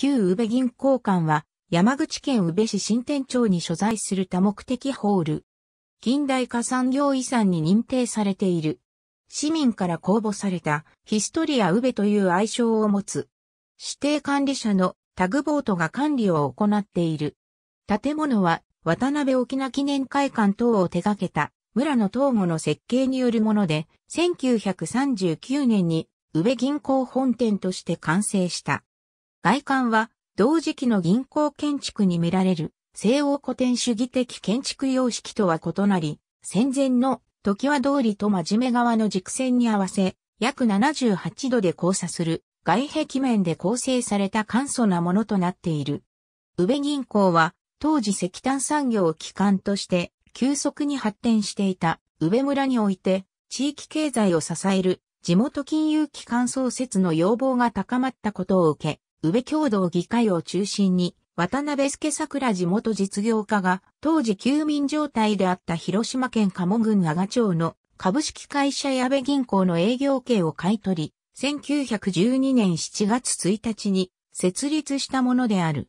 旧宇部銀行館は、山口県宇部市新店町に所在する多目的ホール。近代化産業遺産に認定されている。市民から公募されたヒストリア宇部という愛称を持つ。指定管理者のタグボートが管理を行っている。建物は渡辺沖縄記念会館等を手掛けた村の東後の設計によるもので、1939年に宇部銀行本店として完成した。外観は同時期の銀行建築に見られる西欧古典主義的建築様式とは異なり、戦前の時は通りと真面目側の軸線に合わせ、約78度で交差する外壁面で構成された簡素なものとなっている。宇部銀行は当時石炭産業を基幹として急速に発展していた宇部村において地域経済を支える地元金融機関創設の要望が高まったことを受け、宇部共同議会を中心に、渡辺助桜地元実業家が、当時休眠状態であった広島県鴨郡阿賀町の株式会社矢部銀行の営業権を買い取り、1912年7月1日に設立したものである。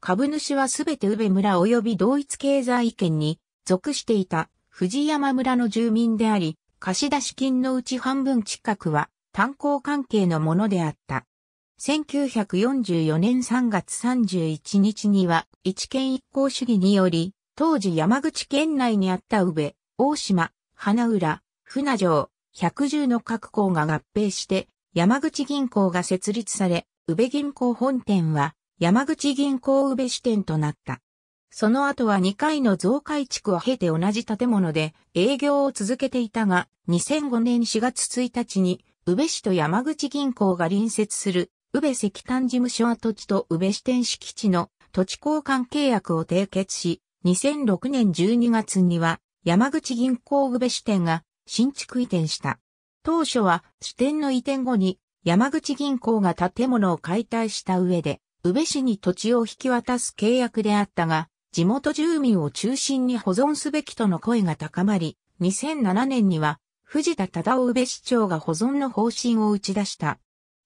株主はすべて宇部村及び同一経済圏に属していた藤山村の住民であり、貸出金のうち半分近くは炭鉱関係のものであった。1944年3月31日には、一県一校主義により、当時山口県内にあった宇部、大島、花浦、船城、110の各校が合併して、山口銀行が設立され、宇部銀行本店は、山口銀行宇部支店となった。その後は2回の増改築を経て同じ建物で営業を続けていたが、2005年4月1日に、宇部市と山口銀行が隣接する宇部石炭事務所跡地と宇部支店敷地の土地交換契約を締結し、2006年12月には山口銀行宇部支店が新築移転した。当初は支店の移転後に山口銀行が建物を解体した上で、宇部市に土地を引き渡す契約であったが、地元住民を中心に保存すべきとの声が高まり、2007年には藤田忠夫宇部市長が保存の方針を打ち出した。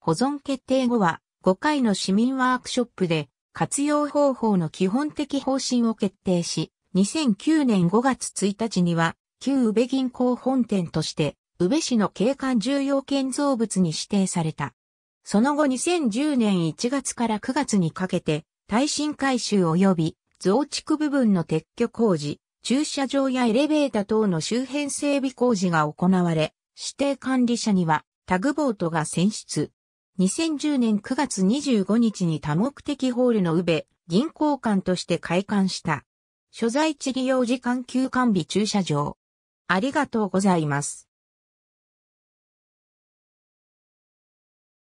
保存決定後は5回の市民ワークショップで活用方法の基本的方針を決定し、2009年5月1日には旧宇部銀行本店として宇部市の景観重要建造物に指定された。その後2010年1月から9月にかけて耐震改修及び増築部分の撤去工事、駐車場やエレベータ等の周辺整備工事が行われ、指定管理者にはタグボートが選出。2010年9月25日に多目的ホールの宇部銀行館として開館した。所在地利用時間休館日駐車場。ありがとうございます。